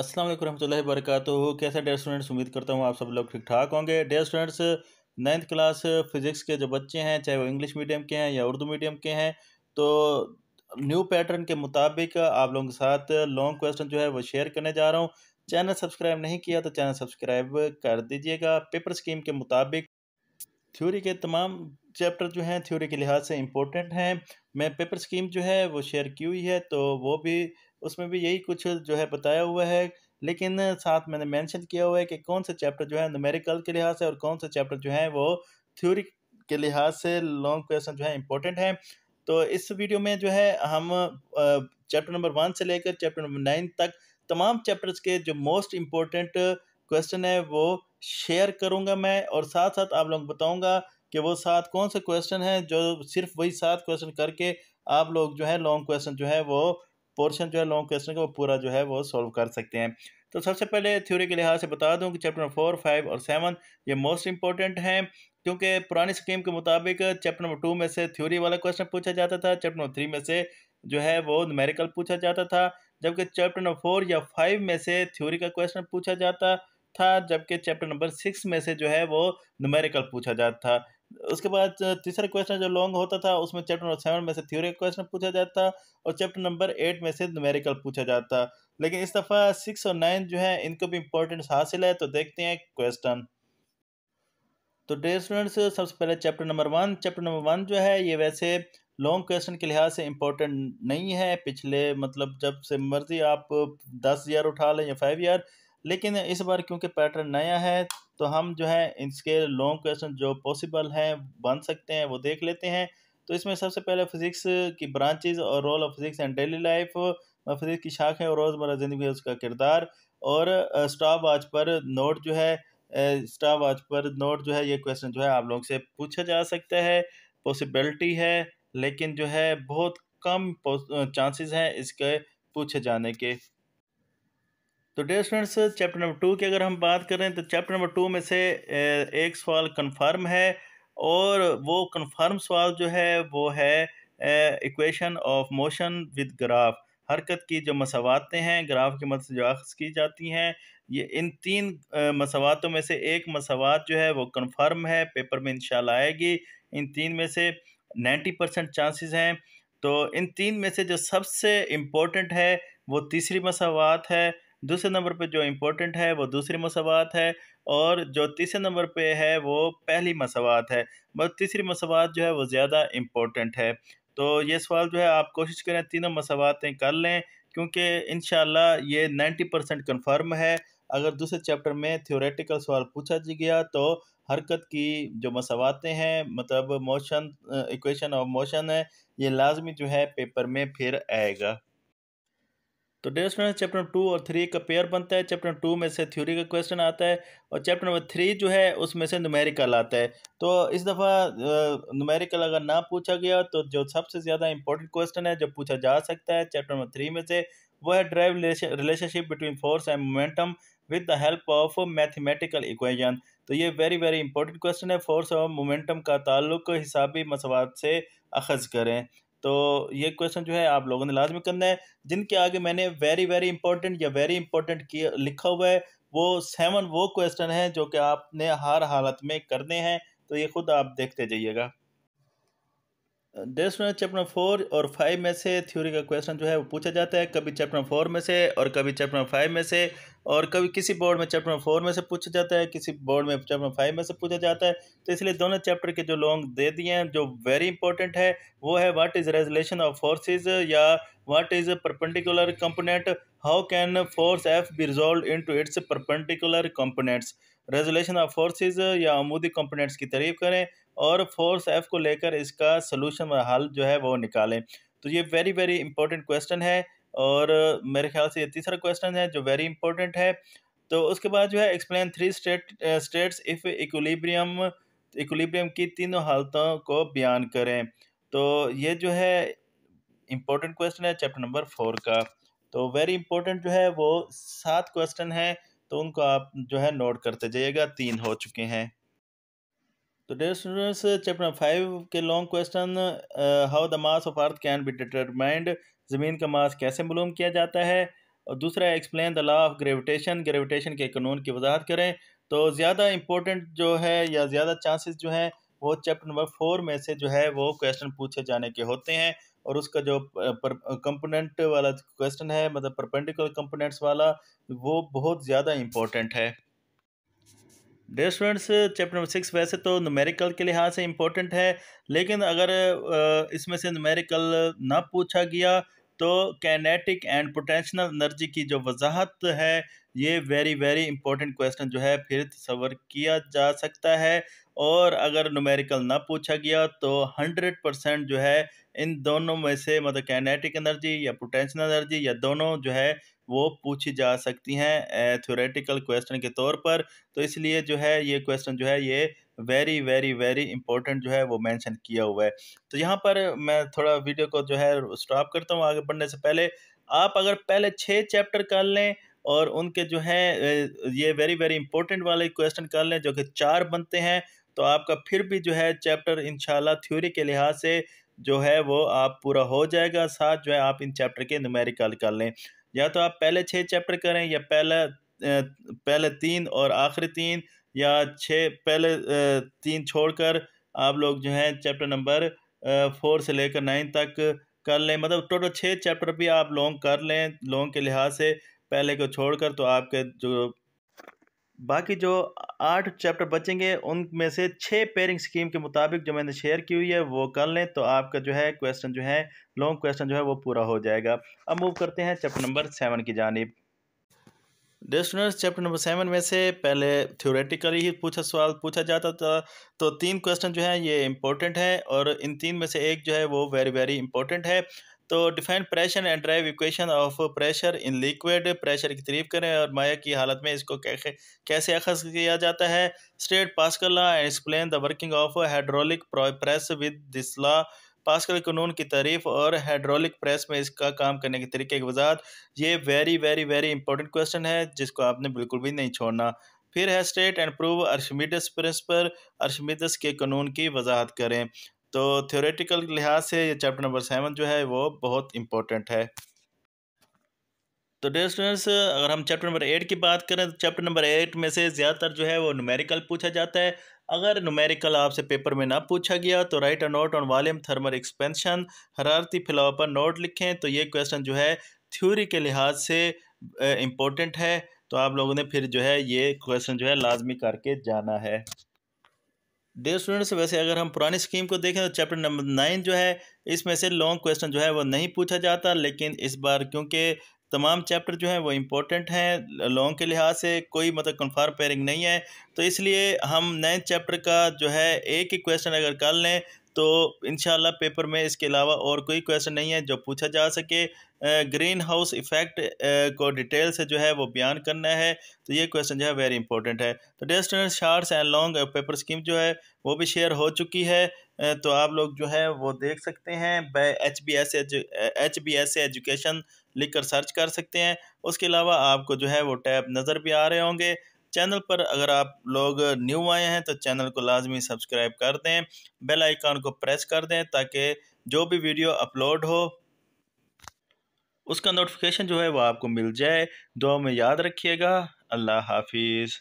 अस्सलाम वालेकुम रहमतुल्लाहि कैसे डेयर स्टूडेंट्स उम्मीद करता हूँ आप सब लोग ठीक ठाक होंगे dear students ninth class physics के जो बच्चे हैं चाहे वो इंग्लिश मीडियम के हैं या उर्दू मीडियम के हैं तो न्यू पैटर्न के मुताबिक आप लोगों के साथ लॉन्ग क्वेश्चन जो है वो शेयर करने जा रहा हूँ चैनल सब्सक्राइब नहीं किया तो चैनल सब्सक्राइब कर दीजिएगा पेपर स्कीम के मुताबिक थ्योरी के तमाम चैप्टर जो हैं थ्योरी के लिहाज से इम्पोर्टेंट हैं मैं पेपर स्कीम जो है वो शेयर की हुई है तो वो भी उसमें भी यही कुछ जो है बताया हुआ है लेकिन साथ मैंने मेंशन किया हुआ है कि कौन से चैप्टर जो है न्यूमेरिकल के लिहाज से और कौन से चैप्टर जो है वो थ्योरी के लिहाज से लॉन्ग क्वेश्चन जो है इंपॉर्टेंट है तो इस वीडियो में जो है हम चैप्टर नंबर वन से लेकर चैप्टर नंबर नाइन तक तमाम चैप्टर्स के जो मोस्ट इम्पोर्टेंट क्वेश्चन है वो शेयर करूँगा मैं और साथ साथ आप लोग बताऊँगा कि वो साथ कौन से क्वेश्चन हैं जो सिर्फ वही सात क्वेश्चन करके आप लोग जो है लॉन्ग क्वेश्चन जो है वो पोर्शन जो है लॉन्ग क्वेश्चन का वो पूरा जो है वो सॉल्व कर सकते हैं तो सबसे पहले थ्योरी के लिहाज से बता दूं कि चैप्टर फोर फाइव और सेवन ये मोस्ट इंपॉर्टेंट हैं क्योंकि पुरानी स्कीम के मुताबिक चैप्टर नंबर टू में से थ्योरी वाला क्वेश्चन पूछा जाता था चैप्टर नंबर थ्री में से जो है वो न्यूमेरिकल पूछा जाता था जबकि चैप्टर नंबर फोर या फाइव में से थ्योरी का क्वेश्चन पूछा जाता था जबकि चैप्टर नंबर सिक्स में से जो है वो नुमेरिकल पूछा जाता था उसके बाद तीसरा क्वेश्चन जो लॉन्ग होता था उसमें चैप्टर नंबर सेवन में से थ्योरी क्वेश्चन पूछा जाता और चैप्टर नंबर एट में से न्यूमेरिकल पूछा जाता लेकिन इस दफ़ा सिक्स और नाइन जो है इनको भी इम्पोर्टेंस हासिल है तो देखते हैं क्वेश्चन तो डे स्टूडेंट्स सबसे पहले chapter number one chapter number one जो है ये वैसे लॉन्ग क्वेश्चन के लिहाज से इम्पोर्टेंट नहीं है पिछले मतलब जब से मर्जी आप दस ईयर उठा लें या फाइव ईयर लेकिन इस बार क्योंकि पैटर्न नया है तो हम जो है इसके लॉन्ग क्वेश्चन जो पॉसिबल हैं बन सकते हैं वो देख लेते हैं तो इसमें सबसे पहले फिज़िक्स की ब्रांचेज और role of physics and daily life physics की शाखें और रोज़मर्रा ज़िंदगी उसका किरदार और स्टाफ वाच पर नोट जो है स्टाफ वाच पर नोट जो है ये क्वेश्चन जो है आप लोगों से पूछा जा सकता है पॉसिबिलिटी है लेकिन जो है बहुत कम चांसेस हैं इसके पूछे जाने के तो dear students chapter number two की अगर हम बात करें तो चैप्टर नंबर टू में से एक सवाल कन्फर्म है और वो कन्फर्म सवाल जो है वो है equation of motion with graph हरकत की जो मसावतें हैं ग्राफ की मदद से जो अक्स की जाती हैं ये इन तीन मसावतों में से एक मसावत जो है वो कन्फर्म है पेपर में इंशाल्लाह आएगी इन तीन में से नाइन्टी परसेंट चांसेस हैं तो इन तीन में से जो सबसे इम्पोर्टेंट है वो तीसरी मसावत है दूसरे नंबर पे जो इम्पोर्टेंट है वो दूसरी मसवात है और जो तीसरे नंबर पे है वो पहली मसवात है बस मतलब तीसरी मसवात जो है वो ज़्यादा इम्पोर्टेंट है तो ये सवाल जो है आप कोशिश करें तीनों मसवातें कर लें क्योंकि इन ये नाइन्टी परसेंट कन्फर्म है अगर दूसरे चैप्टर में थियोरेटिकल सवाल पूछा गया तो हरकत की जो मसवातें हैं मतलब मोशन इक्वेशन ऑफ मोशन है ये लाजमी जो है पेपर में फिर आएगा तो डेयर स्टूडेंट्स चैप्टर टू और थ्री का पेयर बनता है चैप्टर टू में से थ्योरी का क्वेश्चन आता है और चैप्टर नंबर थ्री जो है उसमें से नुमेरिकल आता है तो इस दफ़ा नुमेरिकल अगर ना पूछा गया तो जो सबसे ज़्यादा इंपॉर्टेंट क्वेश्चन है जो पूछा जा सकता है चैप्टर नंबर थ्री में से वह है derive relationship between force and momentum with the help of mathematical equation तो ये वेरी वेरी इंपॉर्टेंट क्वेश्चन है फोर्स और मोमेंटम का ताल्लुक हिसाबी मसवाद से अखज़ करें तो ये क्वेश्चन जो है आप लोगों ने लाजमी करना है जिनके आगे मैंने वेरी वेरी इंपॉर्टेंट या वेरी इंपॉर्टेंट लिखा हुआ है वो सेवन वो क्वेश्चन हैं जो कि आपने हर हालत में करने हैं तो ये खुद आप देखते जाइएगा डेस्ट में चैप्टर फोर और फाइव में से थ्योरी का क्वेश्चन जो है वो पूछा जाता है कभी चैप्टर फोर में से और कभी चैप्टर फाइव में से और कभी किसी बोर्ड में चैप्टर फोर में से पूछा जाता है किसी बोर्ड में चैप्टर फाइव में से पूछा जाता है तो इसलिए दोनों चैप्टर के जो लॉन्ग दे दिए हैं जो वेरी इंपॉर्टेंट है वो है what is resolution of forces या what is perpendicular component how can force F be resolve into its perpendicular components resolution of forces या अमूदी कंपोनेंट्स की तारीफ करें और फोर्स एफ को लेकर इसका सलूशन हल जो है वो निकालें तो ये वेरी वेरी इंपॉर्टेंट क्वेश्चन है और मेरे ख्याल से ये तीसरा क्वेश्चन है जो वेरी इंपॉर्टेंट है तो उसके बाद जो है explain three state states of equilibrium equilibrium की तीनों हालतों को बयान करें तो ये जो है इम्पोर्टेंट क्वेश्चन है चैप्टर नंबर फोर का तो वेरी इंपॉर्टेंट जो है वो सात क्वेश्चन हैं तो उनको आप जो है नोट करते जाइएगा तीन हो चुके हैं तो डे स्टूडेंट्स चैप्टर फाइव के long question how the mass of earth can be determined ज़मीन का मास कैसे मलूम किया जाता है और दूसरा explain the law of gravitation gravitation के कानून की वजाहत करें तो ज़्यादा इम्पोर्टेंट जो है या ज़्यादा चांसेस जो हैं वो चैप्टर नंबर फोर में से जो है वो क्वेश्चन पूछे जाने के होते हैं और उसका जो कंपोनेंट वाला क्वेश्चन है मतलब परपेंडिकुलर कंपोनेंट्स वाला वो बहुत ज़्यादा इम्पोर्टेंट है dear students chapter number six वैसे तो नुमेरिकल के लिहाज से इम्पोर्टेंट है लेकिन अगर इसमें से नुमेरिकल ना पूछा गया तो कैनेटिक एंड पोटेंशनल एनर्जी की जो वजाहत है ये वेरी वेरी इंपॉर्टेंट क्वेश्चन जो है फिर सवर किया जा सकता है और अगर नुमेरिकल ना पूछा गया तो हंड्रेड परसेंट जो है इन दोनों में से मतलब कैनेटिक एनर्जी या पोटेंशियल एनर्जी या दोनों जो है वो पूछी जा सकती हैं थ्योरेटिकल क्वेश्चन के तौर पर तो इसलिए जो है ये क्वेश्चन जो है ये वेरी वेरी वेरी इंपॉर्टेंट जो है वो मेंशन किया हुआ है तो यहाँ पर मैं थोड़ा वीडियो को जो है स्टॉप करता हूँ आगे बढ़ने से पहले आप अगर पहले छः चैप्टर कर लें और उनके जो हैं ये वेरी वेरी इंपॉर्टेंट वाले क्वेश्चन कर लें जो कि चार बनते हैं तो आपका फिर भी जो है चैप्टर इन थ्योरी के लिहाज से जो है वो आप पूरा हो जाएगा साथ जो है आप इन चैप्टर के नुमेरिकल कर लें या तो आप पहले छः चैप्टर करें या पहले पहले तीन और आखिरी तीन या छः पहले तीन छोड़कर आप लोग जो है चैप्टर नंबर फोर से लेकर नाइन तक कर लें मतलब टोटल छः चैप्टर भी आप लॉन्ग कर लें लॉन्ग के लिहाज से पहले को छोड़कर तो आपके जो बाकी जो आठ चैप्टर बचेंगे उनमें से छः पेयरिंग स्कीम के मुताबिक जो मैंने शेयर की हुई है वो कर लें तो आपका जो है क्वेश्चन जो है लॉन्ग क्वेश्चन जो है वो पूरा हो जाएगा अब मूव करते हैं चैप्टर नंबर सेवन की जानब डिस्टूडेंट्स चैप्टर नंबर सेवन में से पहले थ्योरेटिकली ही पूछा सवाल पूछा जाता था तो तीन क्वेश्चन जो है ये इंपॉर्टेंट है और इन तीन में से एक जो है वो वेरी वेरी इंपॉर्टेंट है तो define pressure and derive equation of pressure in liquid pressure की तरीफ करें और माया की हालत में इसको कैसे कैसे अखज किया जाता है state Pascal law and explain the working of hydraulic press with this law Pascal कानून की तारीफ और हाइड्रोलिक प्रेस में इसका काम करने के तरीके की वजाहत ये very very very important question है जिसको आपने बिल्कुल भी नहीं छोड़ना फिर है state and prove Archimedes principle Archimedes के कानून की वजाहत करें तो थ्योरेटिकल लिहाज से ये चैप्टर नंबर सेवन जो है वो बहुत इम्पोर्टेंट है तो डेयर स्टूडेंट्स अगर हम चैप्टर नंबर एट की बात करें तो चैप्टर नंबर एट में से ज़्यादातर जो है वो नुमेरिकल पूछा जाता है अगर नुमेरिकल आपसे पेपर में ना पूछा गया तो write a note on volume thermal expansion हरारती फैलाव पर नोट लिखें तो ये क्वेश्चन जो है थ्योरी के लिहाज से इम्पोर्टेंट है तो आप लोगों ने फिर जो है ये क्वेश्चन जो है लाजमी करके जाना है डेयर स्टूडेंट्स वैसे अगर हम पुरानी स्कीम को देखें तो चैप्टर नंबर नाइन जो है इसमें से लॉन्ग क्वेश्चन जो है वो नहीं पूछा जाता लेकिन इस बार क्योंकि तमाम चैप्टर जो हैं वो इम्पोर्टेंट हैं लॉन्ग के लिहाज से कोई मतलब कन्फर्म पेयरिंग नहीं है तो इसलिए हम नाइन्थ चैप्टर का जो है एक ही क्वेश्चन अगर कर लें तो इन पेपर में इसके अलावा और कोई क्वेश्चन नहीं है जो पूछा जा सके ग्रीन हाउस इफेक्ट को डिटेल से जो है वो बयान करना है तो ये क्वेश्चन जो है वेरी इंपॉर्टेंट है तो these shorts and long paper scheme जो है वो भी शेयर हो चुकी है तो आप लोग जो है वो देख सकते हैं by H B S H B S education लिख कर सर्च कर सकते हैं उसके अलावा आपको जो है वो टैब नज़र भी आ रहे होंगे चैनल पर अगर आप लोग न्यू आए हैं तो चैनल को लाजमी सब्सक्राइब कर दें बेल आइकॉन को प्रेस कर दें ताकि जो भी वीडियो अपलोड हो उसका नोटिफिकेशन जो है वह आपको मिल जाए दो में याद रखिएगा अल्लाह हाफिज़